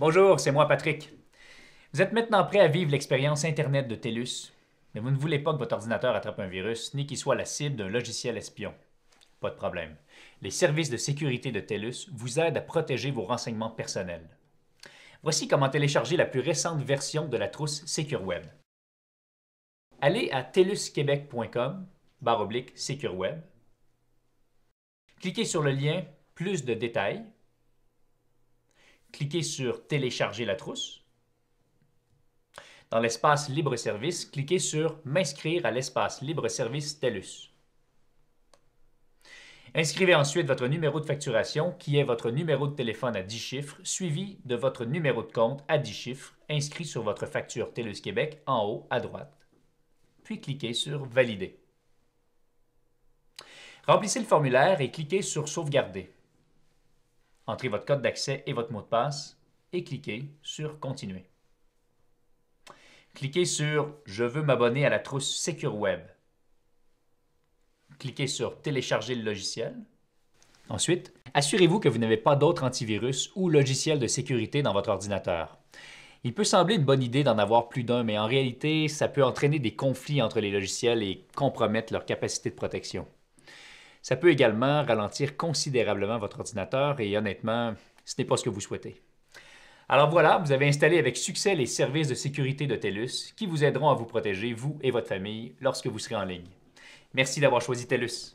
Bonjour, c'est moi Patrick. Vous êtes maintenant prêt à vivre l'expérience Internet de TELUS, mais vous ne voulez pas que votre ordinateur attrape un virus ni qu'il soit la cible d'un logiciel espion. Pas de problème. Les services de sécurité de TELUS vous aident à protéger vos renseignements personnels. Voici comment télécharger la plus récente version de la trousse SecureWeb. Allez à telusquebec.com barre oblique SecureWeb. Cliquez sur le lien Plus de détails cliquez sur Télécharger la trousse. Dans l'espace Libre-service, cliquez sur M'inscrire à l'espace Libre-service TELUS. Inscrivez ensuite votre numéro de facturation, qui est votre numéro de téléphone à 10 chiffres, suivi de votre numéro de compte à 10 chiffres, inscrit sur votre facture TELUS Québec en haut à droite. Puis cliquez sur Valider. Remplissez le formulaire et cliquez sur Sauvegarder. Entrez votre code d'accès et votre mot de passe et cliquez sur Continuer. Cliquez sur Je veux m'abonner à la trousse Secure Web. Cliquez sur Télécharger le logiciel. Ensuite, assurez-vous que vous n'avez pas d'autres antivirus ou logiciels de sécurité dans votre ordinateur. Il peut sembler une bonne idée d'en avoir plus d'un, mais en réalité, ça peut entraîner des conflits entre les logiciels et compromettre leur capacité de protection. Ça peut également ralentir considérablement votre ordinateur et honnêtement, ce n'est pas ce que vous souhaitez. Alors voilà, vous avez installé avec succès les services de sécurité de TELUS qui vous aideront à vous protéger, vous et votre famille, lorsque vous serez en ligne. Merci d'avoir choisi TELUS.